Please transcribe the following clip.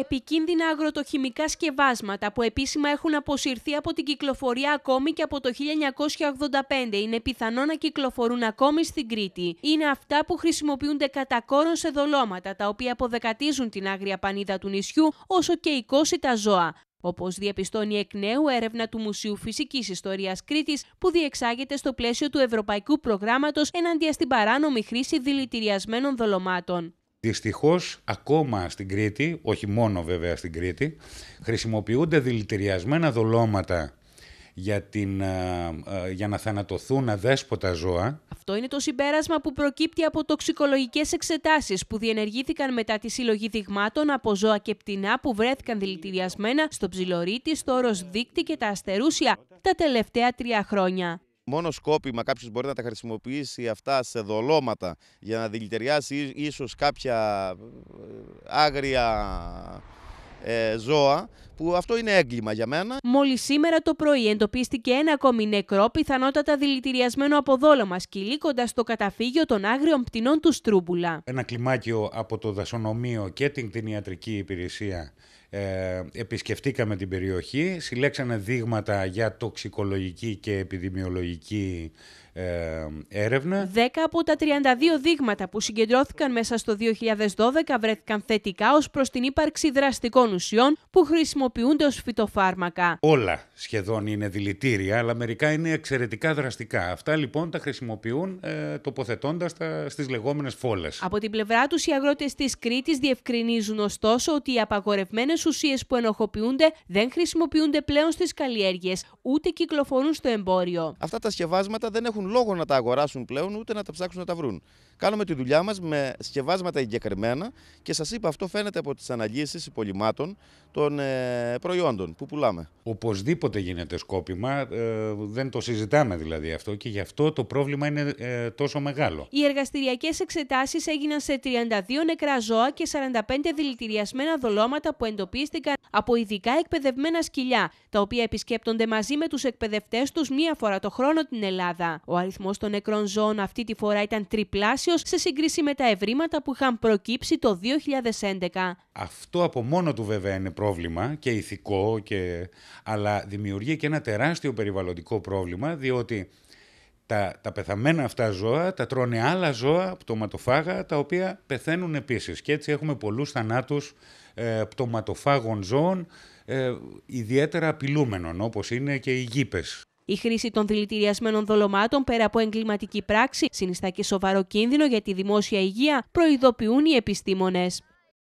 επικίνδυνα αγροτοχημικά σκευάσματα που επίσημα έχουν αποσυρθεί από την κυκλοφορία ακόμη και από το 1985 είναι πιθανό να κυκλοφορούν ακόμη στην Κρήτη. Είναι αυτά που χρησιμοποιούνται κατά κόρον σε δολώματα τα οποία αποδεκατίζουν την άγρια πανίδα του νησιού όσο και οικώσει τα ζώα. Όπως διαπιστώνει εκ νέου έρευνα του Μουσείου Φυσικής Ιστορίας Κρήτης, που διεξάγεται στο πλαίσιο του Ευρωπαϊκού Προγράμματος εναντία στην παράνομη χρήση δηλητηριασμένων δολωμάτων. Δυστυχώς, ακόμα στην Κρήτη, όχι μόνο βέβαια στην Κρήτη, χρησιμοποιούνται δηλητηριασμένα δολώματα για, την, για να θανατωθούν αδέσποτα ζώα. Αυτό είναι το συμπέρασμα που προκύπτει από τοξικολογικές εξετάσεις που διενεργήθηκαν μετά τη συλλογή δειγμάτων από ζώα και πτηνά που βρέθηκαν δηλητηριασμένα στο ψιλορίτη, στο όρος δίκτυ και τα αστερούσια τα τελευταία τρία χρόνια μόνο σκόπιμα κάποιος μπορεί να τα χρησιμοποιήσει αυτά σε δολώματα για να δηλητηριάσει ίσως κάποια ε, άγρια ε, ζώα που αυτό είναι έγκλημα για μένα. Μόλις σήμερα το πρωί εντοπίστηκε ένα ακόμη νεκρό, πιθανότατα δηλητηριασμένο από δόλωμα, ...κοντά στο καταφύγιο των άγριων πτηνών του Στρούμπουλα. Ένα κλιμάκιο από το δασονομείο και την κτηνιατρική υπηρεσία ε, επισκεφτήκαμε την περιοχή, συλλέξαμε δείγματα για τοξικολογική και επιδημιολογική ε, έρευνα. 10 από τα 32 δείγματα που συγκεντρώθηκαν μέσα στο 2012 βρέθηκαν θετικά ως προς την ύπαρξη δραστικών ουσιών που χρησιμοποιήθηκαν χρησιμοποιούνται φυτοφάρμακα. Όλα σχεδόν είναι δηλητήρια, αλλά μερικά είναι εξαιρετικά δραστικά. Αυτά λοιπόν τα χρησιμοποιούν ε, τοποθετώντας τα στις λεγόμενες φόλες. Από την πλευρά τους οι αγρότες της Κρήτης διευκρινίζουν ωστόσο ότι οι απαγορευμένες ουσίες που ενοχοποιούνται δεν χρησιμοποιούνται πλέον στις καλλιέργειες, ούτε κυκλοφορούν στο εμπόριο. Αυτά τα σκευάσματα δεν έχουν λόγο να τα αγοράσουν πλέον, ούτε να τα ψάξουν να τα βρουν. Κάνουμε τη δουλειά μας με σκευάσματα εγκεκριμένα και σας είπα, αυτό φαίνεται από τις αναλύσεις υπολοιμάτων των ε, προϊόντων που πουλάμε. Οπωσδήποτε γίνεται σκόπιμα, ε, δεν το συζητάμε δηλαδή αυτό και γι' αυτό το πρόβλημα είναι ε, τόσο μεγάλο. Οι εργαστηριακές εξετάσεις έγιναν σε 32 νεκρά ζώα και 45 δηλητηριασμένα δολώματα που εντοπίστηκαν από ειδικά εκπαιδευμένα σκυλιά, τα οποία επισκέπτονται μαζί με τους εκπαιδευτές τους μία φορά το χρόνο την Ελλάδα. Ο αριθμός των νεκρών ζώων αυτή τη φορά ήταν τριπλάσιο σε σύγκριση με τα ευρήματα που είχαν προκύψει το 2011. Αυτό από μόνο του βέβαια είναι πρόβλημα και ηθικό, και... αλλά δημιουργεί και ένα τεράστιο περιβαλλοντικό πρόβλημα διότι τα, τα πεθαμένα αυτά ζώα τα τρώνε άλλα ζώα, πτωματοφάγα, τα οποία πεθαίνουν επίσης. Και έτσι έχουμε πολλούς θανάτους ε, πτωματοφάγων ζώων, ε, ιδιαίτερα απειλούμενων, όπως είναι και οι γήπες. Η χρήση των δηλητηριασμένων δολωμάτων πέρα από εγκληματική πράξη συνιστά και σοβαρό κίνδυνο για τη δημόσια υγεία, προειδοποιούν οι επιστήμονες.